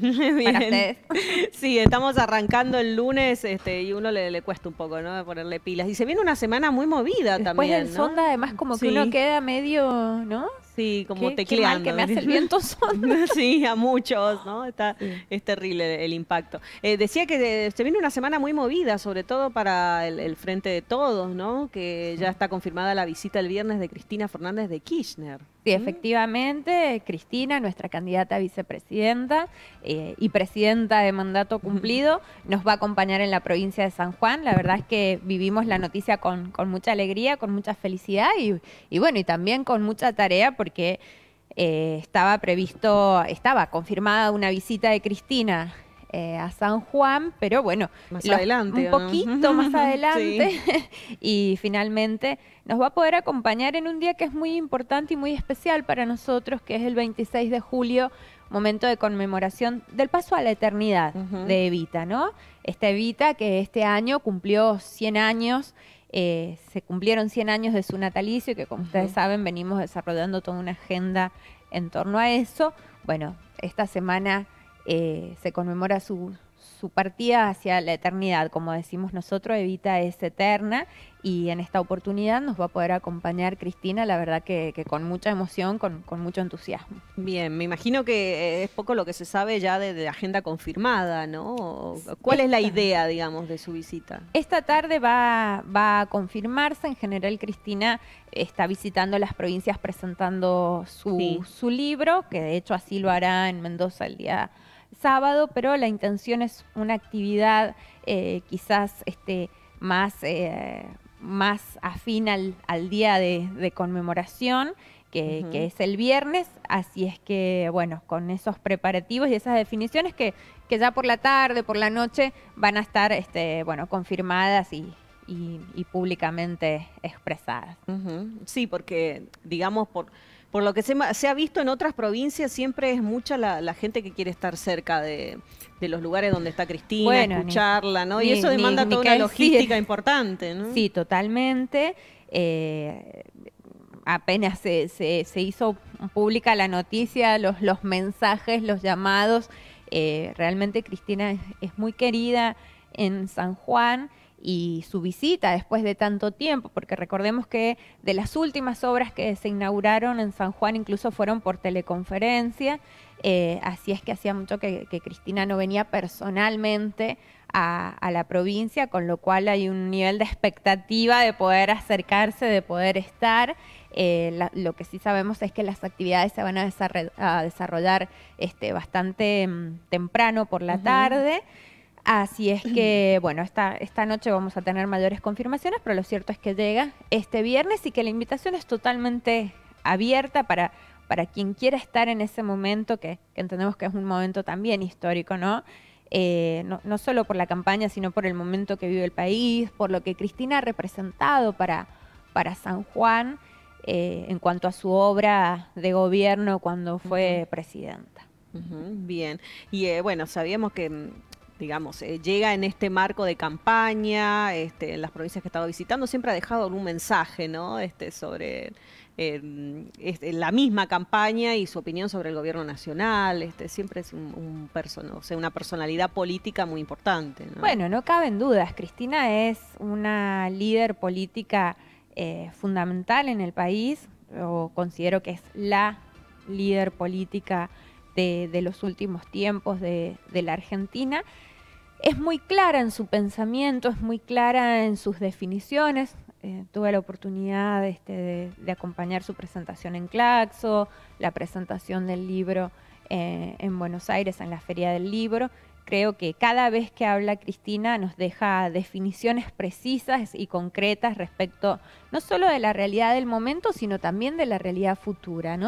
Sí, estamos arrancando el lunes este, y uno le, cuesta un poco, ¿no? Ponerle pilas. Y se viene una semana muy movida también. Después del sonda, además, como que uno queda medio, ¿no? Sí, como tecleando. que me hace el viento sí, a muchos, ¿no? Está, Es terrible el, impacto. Eh, decía que se viene una semana muy movida, sobre todo para el, Frente de Todos, ¿no? Que ya está confirmada la visita el viernes de Cristina Fernández de Kirchner. Sí, ¿Mm? efectivamente, Cristina, nuestra candidata a vicepresidenta eh, y presidenta de mandato cumplido, nos va a acompañar en la provincia de San Juan. La verdad es que vivimos la noticia con, con mucha alegría, con mucha felicidad y, y bueno, y también con mucha tarea que eh, estaba previsto, estaba confirmada una visita de Cristina eh, a San Juan, pero bueno, adelante, un poquito más adelante y finalmente nos va a poder acompañar en un día que es muy importante y muy especial para nosotros, que es el 26 de julio, momento de conmemoración del paso a la eternidad de Evita, ¿no? Esta Evita que este año cumplió 100 años eh, se cumplieron 100 años de su natalicio, y que como ustedes saben venimos desarrollando toda una agenda en torno a eso. Bueno, esta semana eh, se conmemora su, su partida hacia la eternidad, como decimos nosotros, Evita es eterna y en esta oportunidad nos va a poder acompañar Cristina, la verdad que, con mucha emoción, con, mucho entusiasmo. Bien, me imagino que eh, es poco lo que se sabe ya de, agenda confirmada, ¿no? ¿Cuál es la idea, digamos, de su visita? Esta tarde va, a confirmarse, en general Cristina está visitando las provincias presentando su, su libro, que de hecho así lo hará en Mendoza el día sábado, pero la intención es una actividad eh, quizás este, más, eh, afín al, día de, conmemoración. Que, es el viernes, así es que, bueno, con esos preparativos y esas definiciones que, ya por la tarde, por la noche, van a estar, este, bueno, confirmadas y, públicamente expresadas. Sí, porque, digamos, por por lo que se, ha visto en otras provincias, siempre es mucha la, la gente que quiere estar cerca de, los lugares donde está Cristina, escucharla, ¿no? y eso demanda toda una logística importante, ¿no? Sí, totalmente. Eh, apenas se, se, se, hizo pública la noticia, los, los mensajes, los llamados. Eh, realmente Cristina es, es muy querida en San Juan y su visita después de tanto tiempo, porque recordemos que de las últimas obras que se inauguraron en San Juan incluso fueron por teleconferencia, eh, así es que hacía mucho que, Cristina no venía personalmente a, la provincia, con lo cual hay un nivel de expectativa de poder acercarse, de poder estar. Eh, lo que sí sabemos es que las actividades se van a, desarrollar este, bastante mm, temprano por la tarde. Así es que, bueno, esta, esta noche vamos a tener mayores confirmaciones, pero lo cierto es que llega este viernes y que la invitación es totalmente abierta para, para quien quiera estar en ese momento, que, entendemos que es un momento también histórico, eh, ¿no? no, solo por la campaña, sino por el momento que vive el país, por lo que Cristina ha representado para, para San Juan eh, en cuanto a su obra de gobierno cuando fue presidenta. bien, y eh, bueno, sabíamos que mm, digamos, eh, llega en este marco de campaña, este, en las provincias que he estado visitando, siempre ha dejado algún mensaje, ¿no? Este, sobre em, este, la misma campaña y su opinión sobre el gobierno nacional. Este, siempre es un, o sea, una personalidad política muy importante. Bueno, no caben dudas. Cristina es una líder política eh, fundamental en el país. ...o considero que es la líder política de, los últimos tiempos de la Argentina es muy clara en su pensamiento, es muy clara en sus definiciones. Eh, tuve la oportunidad este, de, acompañar su presentación en Claxo, la presentación del libro eh, en Buenos Aires, en la Feria del Libro. Creo que cada vez que habla Cristina nos deja definiciones precisas y concretas respecto no solo de la realidad del momento, sino también de la realidad futura,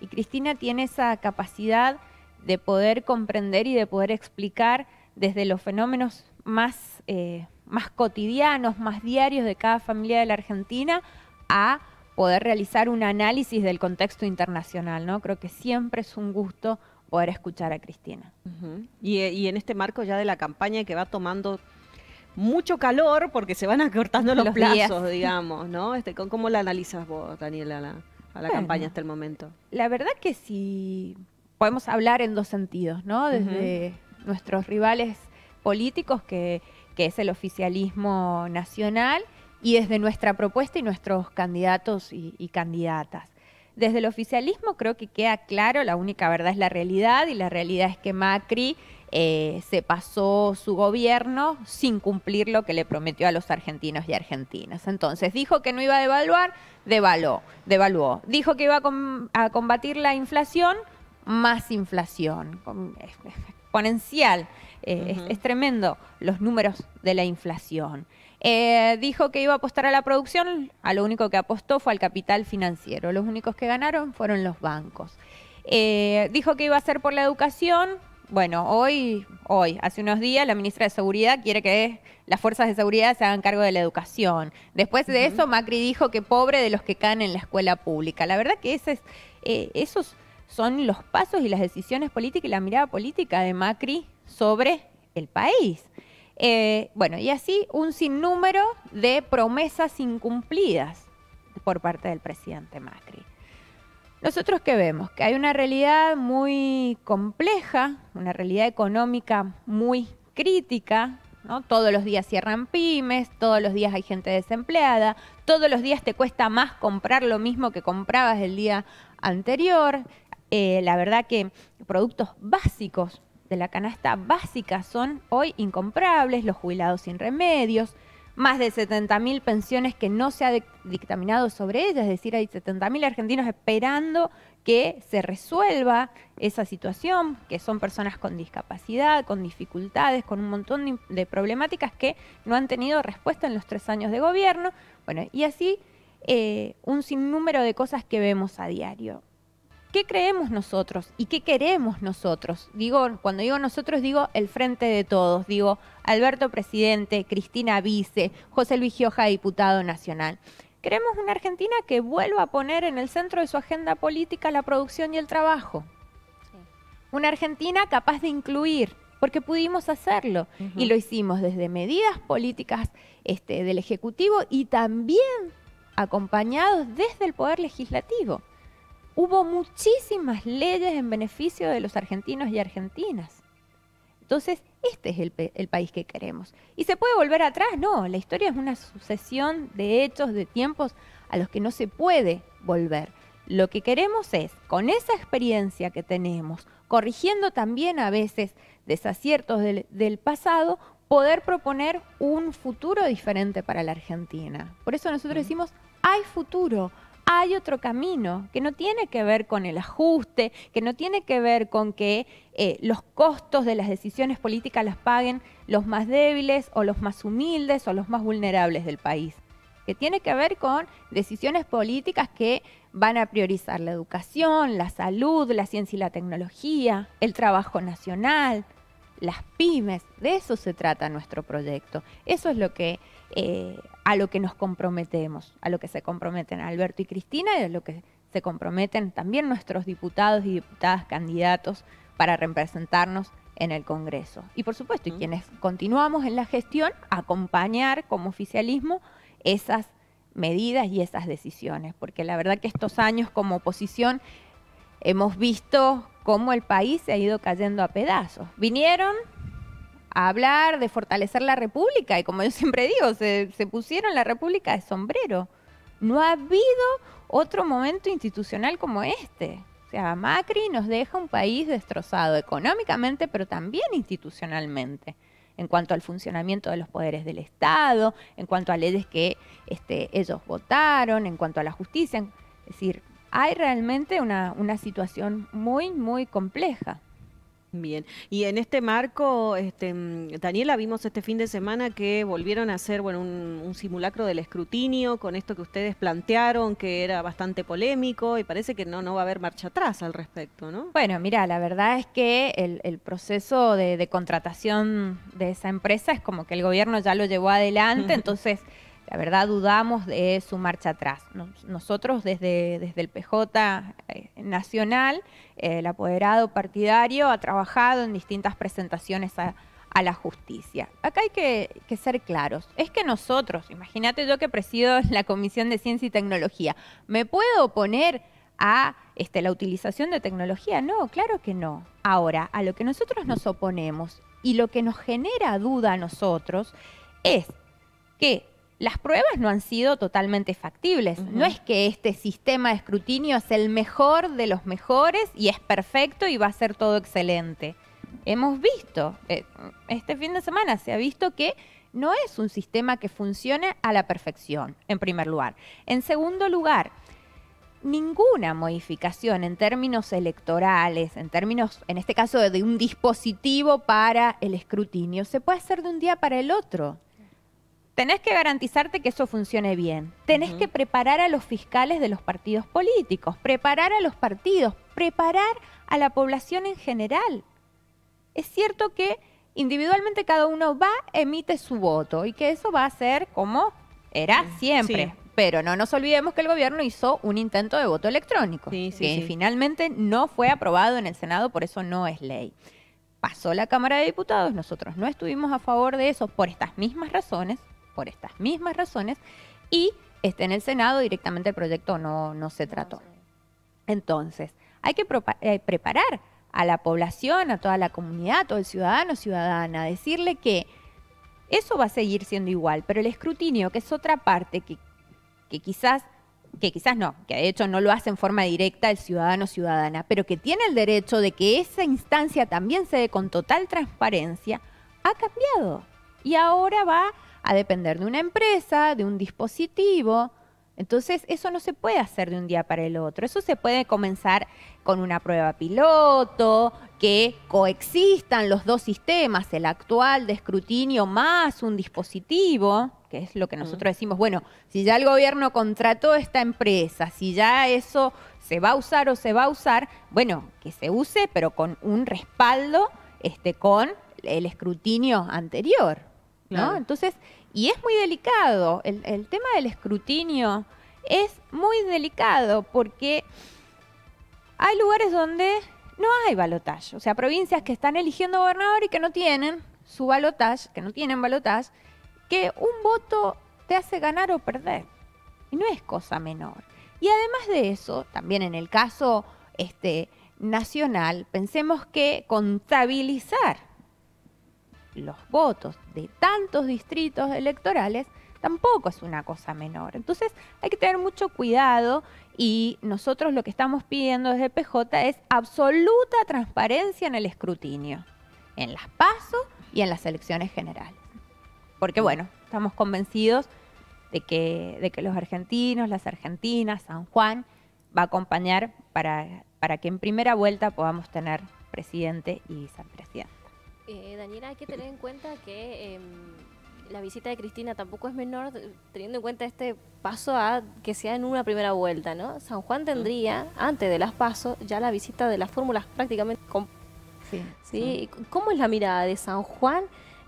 Y Cristina tiene esa capacidad de poder comprender y de poder explicar desde los fenómenos más, eh, más cotidianos, más diarios de cada familia de la Argentina, a poder realizar un análisis del contexto internacional, ¿no? Creo que siempre es un gusto poder escuchar a Cristina. Eh, y, en este marco ya de la campaña que va tomando mucho calor porque se van acortando los, plazos, digamos, ¿no? Este, ¿Cómo la analizas vos, Daniela, a la, campaña hasta el momento? La verdad que sí podemos hablar en dos sentidos, ¿no? Desde nuestros rivales políticos, que, es el oficialismo nacional, y desde nuestra propuesta y nuestros candidatos y, candidatas. Desde el oficialismo creo que queda claro, la única verdad es la realidad, y la realidad es que Macri eh, se pasó su gobierno sin cumplir lo que le prometió a los argentinos y argentinas. Entonces, dijo que no iba a devaluar, devaluó, devaluó. Dijo que iba a combatir la inflación, más inflación exponencial. Eh, es, tremendo los números de la inflación. Eh, dijo que iba a apostar a la producción, a lo único que apostó fue al capital financiero. Los únicos que ganaron fueron los bancos. Eh, dijo que iba a ser por la educación. Bueno, hoy, hoy, hace unos días, la ministra de Seguridad quiere que las fuerzas de seguridad se hagan cargo de la educación. Después de eso, Macri dijo que pobre de los que caen en la escuela pública. La verdad que ese es, esos son los pasos y las decisiones políticas y la mirada política de Macri sobre el país. Eh, bueno, y así un sinnúmero de promesas incumplidas por parte del presidente Macri. Nosotros que vemos que hay una realidad muy compleja, una realidad económica muy crítica, ¿no? Todos los días cierran pymes, todos los días hay gente desempleada, todos los días te cuesta más comprar lo mismo que comprabas el día anterior, eh, la verdad que productos básicos de la canasta básica son hoy incomprables, los jubilados sin remedios, más de 70.000 pensiones que no se ha dictaminado sobre ellas, es decir, hay 70.000 argentinos esperando que se resuelva esa situación, que son personas con discapacidad, con dificultades, con un montón de problemáticas que no han tenido respuesta en los tres años de gobierno. Bueno, y así eh, un sinnúmero de cosas que vemos a diario. ¿Qué creemos nosotros y qué queremos nosotros? Digo, cuando digo nosotros, digo el frente de todos. Digo, Alberto presidente, Cristina vice, José Luis Gioja diputado nacional. Queremos una Argentina que vuelva a poner en el centro de su agenda política la producción y el trabajo. Una Argentina capaz de incluir, porque pudimos hacerlo y lo hicimos desde medidas políticas este, del Ejecutivo y también acompañados desde el Poder Legislativo hubo muchísimas leyes en beneficio de los argentinos y argentinas. Entonces, este es el, país que queremos. ¿Y se puede volver atrás? No, la historia es una sucesión de hechos, de tiempos a los que no se puede volver. Lo que queremos es, con esa experiencia que tenemos, corrigiendo también a veces desaciertos del, del pasado, poder proponer un futuro diferente para la Argentina. Por eso nosotros decimos, hay futuro, hay otro camino que no tiene que ver con el ajuste, que no tiene que ver con que eh, los costos de las decisiones políticas las paguen los más débiles o los más humildes o los más vulnerables del país, que tiene que ver con decisiones políticas que van a priorizar la educación, la salud, la ciencia y la tecnología, el trabajo nacional, las pymes. De eso se trata nuestro proyecto. Eso es lo que eh, a lo que nos comprometemos, a lo que se comprometen Alberto y Cristina y a lo que se comprometen también nuestros diputados y diputadas candidatos para representarnos en el Congreso. Y por supuesto, y quienes continuamos en la gestión, acompañar como oficialismo esas medidas y esas decisiones, porque la verdad que estos años como oposición hemos visto cómo el país se ha ido cayendo a pedazos. Vinieron, hablar de fortalecer la República y como yo siempre digo, se, se pusieron la República de sombrero. No ha habido otro momento institucional como este. O sea, Macri nos deja un país destrozado económicamente, pero también institucionalmente, en cuanto al funcionamiento de los poderes del Estado, en cuanto a leyes que este, ellos votaron, en cuanto a la justicia. Es decir, hay realmente una situación muy, muy compleja. Bien, y en este marco, este, mm, Daniela, vimos este fin de semana que volvieron a hacer bueno, un, simulacro del escrutinio con esto que ustedes plantearon, que era bastante polémico y parece que no, no va a haber marcha atrás al respecto, ¿no? Bueno, mira, la verdad es que el, proceso de contratación de esa empresa es como que el gobierno ya lo llevó adelante, entonces... La verdad dudamos de su marcha atrás. nosotros desde, desde el PJ eh, Nacional, eh, el apoderado partidario ha trabajado en distintas presentaciones a, la justicia. Acá hay que, ser claros. Es que nosotros, imagínate yo que presido la Comisión de Ciencia y Tecnología, ¿me puedo oponer a este, la utilización de tecnología? No, claro que no. Ahora, a lo que nosotros nos oponemos y lo que nos genera duda a nosotros es que las pruebas no han sido totalmente factibles. No es que este sistema de escrutinio es el mejor de los mejores y es perfecto y va a ser todo excelente. Hemos visto, eh, este fin de semana se ha visto que no es un sistema que funcione a la perfección, en primer lugar. En segundo lugar, ninguna modificación en términos electorales, en términos, en este caso, de un dispositivo para el escrutinio, se puede hacer de un día para el otro. Tenés que garantizarte que eso funcione bien. Tenés que preparar a los fiscales de los partidos políticos, preparar a los partidos, preparar a la población en general. Es cierto que individualmente cada uno va, emite su voto y que eso va a ser como era siempre. Pero no nos olvidemos que el gobierno hizo un intento de voto electrónico, Y que finalmente no fue aprobado en el Senado, por eso no es ley pasó la Cámara de Diputados, nosotros no estuvimos a favor de eso por estas mismas razones, por estas mismas razones y esté en el Senado directamente el proyecto no, no se trató. Entonces, hay que eh, preparar a la población, a toda la comunidad, a todo el ciudadano, ciudadana, decirle que eso va a seguir siendo igual, pero el escrutinio, que es otra parte que, que quizás que quizás no, que de hecho no lo hace en forma directa el ciudadano ciudadana, pero que tiene el derecho de que esa instancia también se dé con total transparencia, ha cambiado. Y ahora va a depender de una empresa, de un dispositivo. Entonces, eso no se puede hacer de un día para el otro. Eso se puede comenzar con una prueba piloto, que coexistan los dos sistemas, el actual de escrutinio más un dispositivo, que es lo que nosotros mm. decimos, bueno, si ya el gobierno contrató esta empresa, si ya eso se va a usar o se va a usar, bueno, que se use, pero con un respaldo, este, con el escrutinio anterior. Entonces, y es muy delicado, el, tema del escrutinio es muy delicado porque hay lugares donde no hay balotaje, o sea, provincias que están eligiendo gobernador y que no tienen su balotaje, que no tienen balotaje, que un voto te hace ganar o perder. Y no es cosa menor. Y además de eso, también en el caso este, nacional, pensemos que contabilizar los votos de tantos distritos electorales tampoco es una cosa menor. Entonces hay que tener mucho cuidado y nosotros lo que estamos pidiendo desde PJ es absoluta transparencia en el escrutinio, en las pasos y en las elecciones generales. Porque bueno, estamos convencidos de que, de que los argentinos, las argentinas, San Juan va a acompañar para, para que en primera vuelta podamos tener presidente y vicepresidente. Eh, Daniela, hay que tener en cuenta que em, la visita de Cristina tampoco es menor, teniendo en cuenta este paso a que sea en una primera vuelta, ¿no? San Juan tendría, antes de las pasos, ya la visita de las fórmulas prácticamente... ¿Cómo es la mirada de San Juan?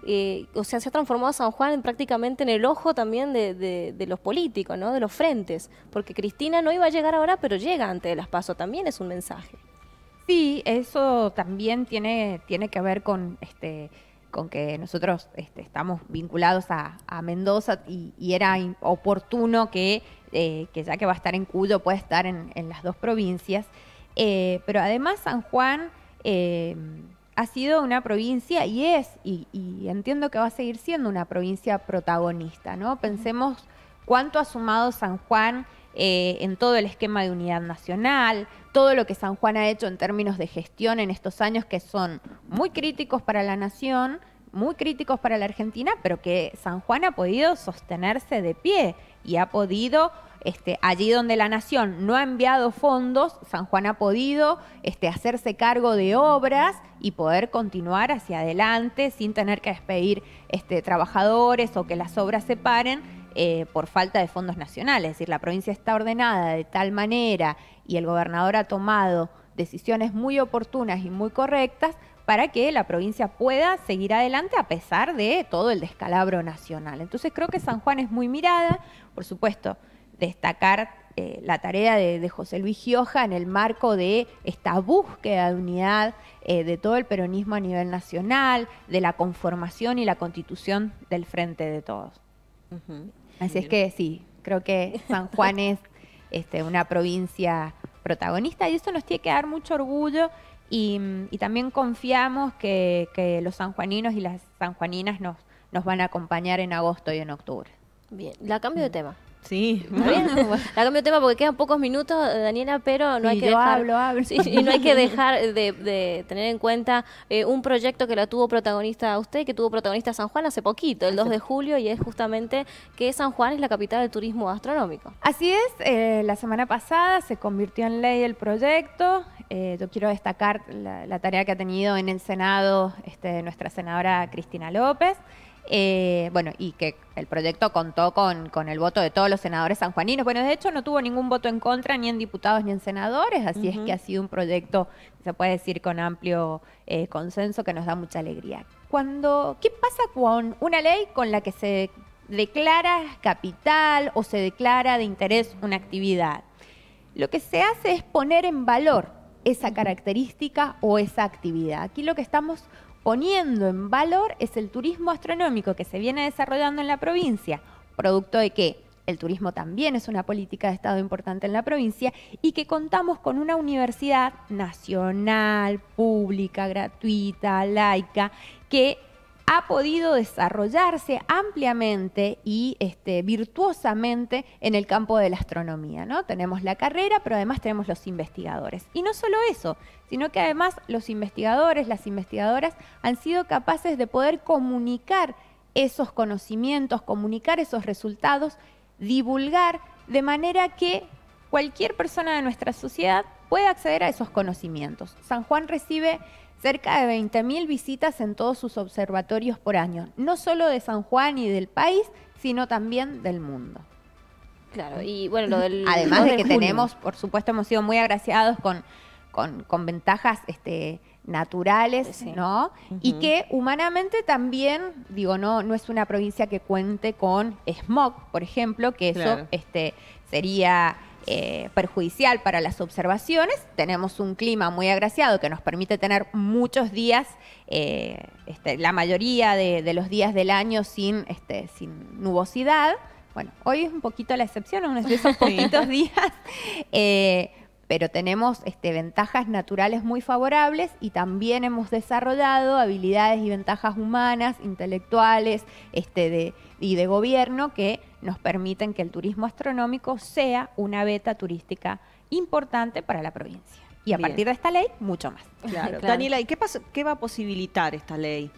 Eh, o sea, se ha transformado San Juan en, prácticamente en el ojo también de, de, los políticos, ¿no? De los frentes, porque Cristina no iba a llegar ahora, pero llega antes de las pasos, también es un mensaje. Sí, eso también tiene, tiene que ver con este con que nosotros este, estamos vinculados a, Mendoza y, era oportuno eh, que, ya que va a estar en Cuyo, pueda estar en, en, las dos provincias. Eh, pero además San Juan eh, ha sido una provincia y es, y, y, entiendo que va a seguir siendo una provincia protagonista, ¿no? Pensemos cuánto ha sumado San Juan eh, en todo el esquema de unidad nacional, todo lo que San Juan ha hecho en términos de gestión en estos años que son muy críticos para la nación, muy críticos para la Argentina, pero que San Juan ha podido sostenerse de pie y ha podido este, allí donde la nación no ha enviado fondos, San Juan ha podido este, hacerse cargo de obras y poder continuar hacia adelante sin tener que despedir este, trabajadores o que las obras se paren eh, por falta de fondos nacionales. Es decir, la provincia está ordenada de tal manera y el gobernador ha tomado decisiones muy oportunas y muy correctas para que la provincia pueda seguir adelante a pesar de todo el descalabro nacional. Entonces creo que San Juan es muy mirada, por supuesto, destacar eh, la tarea de, José Luis Gioja en el marco de esta búsqueda de unidad eh, de todo el peronismo a nivel nacional, de la conformación y la constitución del Frente de Todos. Así es que sí, creo que San Juan es este, una provincia protagonista y eso nos tiene que dar mucho orgullo y, también confiamos que, los sanjuaninos y las sanjuaninas nos, nos van a acompañar en agosto y en octubre. Bien, la cambio de mm. tema. Sí, bien? la cambio de tema porque quedan pocos minutos, eh, Daniela, pero no hay que dejar. Hablo, hablo. y no hay que dejar de, tener en cuenta eh, un proyecto que la tuvo protagonista usted, que tuvo protagonista San Juan hace poquito, el 2 de julio, y es justamente que San Juan es la capital del turismo astronómico. Así es, eh, la semana pasada se convirtió en ley el proyecto. yo quiero destacar la, tarea que ha tenido en el Senado este, nuestra senadora Cristina López. Eh, bueno, y que el proyecto contó con, el voto de todos los senadores sanjuaninos. Bueno, de hecho no tuvo ningún voto en contra, ni en diputados ni en senadores, así es que ha sido un proyecto, se puede decir, con amplio eh, consenso que nos da mucha alegría. Cuando, ¿Qué pasa con una ley con la que se declara capital o se declara de interés una actividad? Lo que se hace es poner en valor esa característica o esa actividad. Aquí lo que estamos poniendo en valor es el turismo astronómico que se viene desarrollando en la provincia, producto de que el turismo también es una política de Estado importante en la provincia y que contamos con una universidad nacional, pública, gratuita, laica, que ha podido desarrollarse ampliamente y este, virtuosamente en el campo de la astronomía. ¿no? Tenemos la carrera, pero además tenemos los investigadores. Y no solo eso, sino que además los investigadores, las investigadoras han sido capaces de poder comunicar esos conocimientos, comunicar esos resultados, divulgar de manera que cualquier persona de nuestra sociedad pueda acceder a esos conocimientos. San Juan recibe cerca de 20.000 visitas en todos sus observatorios por año, no solo de San Juan y del país, sino también del mundo. Claro, y bueno, lo del... Además de que tenemos, por supuesto, hemos sido muy agraciados con, con, ventajas este, naturales, ¿no? Y que humanamente también, digo, no, no es una provincia que cuente con smog, por ejemplo, que eso este, sería eh, perjudicial para las observaciones. Tenemos un clima muy agraciado que nos permite tener muchos días, eh, este, la mayoría de, los días del año este, sin, nubosidad. Bueno, hoy es un poquito la excepción, unos de esos poquitos días. Eh, pero tenemos este, ventajas naturales muy favorables y también hemos desarrollado habilidades y ventajas humanas, intelectuales y de gobierno que nos permiten que el turismo astronómico sea una beta turística importante para la provincia. Y a partir de esta ley, mucho más. Daniela, ¿y qué, qué va a posibilitar esta ley?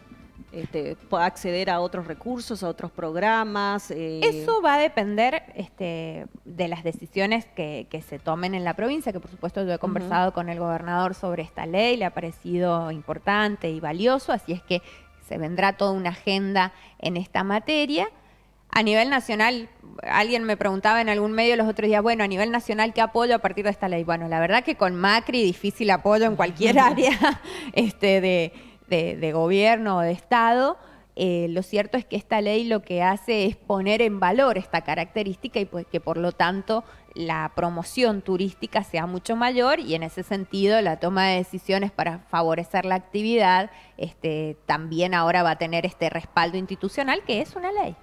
Este, acceder a otros recursos, a otros programas. Eh, Eso va a depender este, de las decisiones que, se tomen en la provincia, que por supuesto yo he conversado con el gobernador sobre esta ley, le ha parecido importante y valioso, así es que se vendrá toda una agenda en esta materia. A nivel nacional, alguien me preguntaba en algún medio los otros días, bueno, a nivel nacional, ¿qué apoyo a partir de esta ley? Bueno, la verdad que con Macri difícil apoyo en cualquier área este, de, gobierno o de Estado. Eh, lo cierto es que esta ley lo que hace es poner en valor esta característica y pues que por lo tanto la promoción turística sea mucho mayor y en ese sentido la toma de decisiones para favorecer la actividad este, también ahora va a tener este respaldo institucional que es una ley.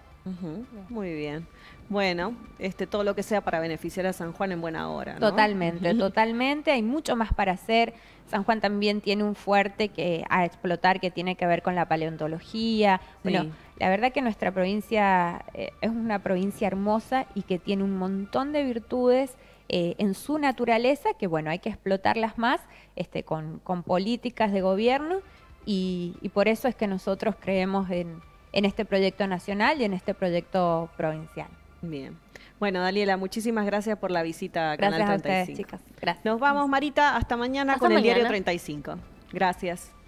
Muy bien. Bueno, este, todo lo que sea para beneficiar a San Juan en buena hora. Totalmente, totalmente. Hay mucho más para hacer. San Juan también tiene un fuerte que a explotar que tiene que ver con la paleontología. Bueno, la verdad que nuestra provincia eh, es una provincia hermosa y que tiene un montón de virtudes. Eh, en su naturaleza, que bueno, hay que explotarlas más este, con, con políticas de gobierno y por eso es que nosotros creemos en, en este proyecto nacional y en este proyecto provincial. Bien. Bueno, Daniela, muchísimas gracias por la visita a Canal gracias 35. A ustedes, chicas. Gracias. Nos vamos, Marita, hasta mañana con el diario 35. Gracias.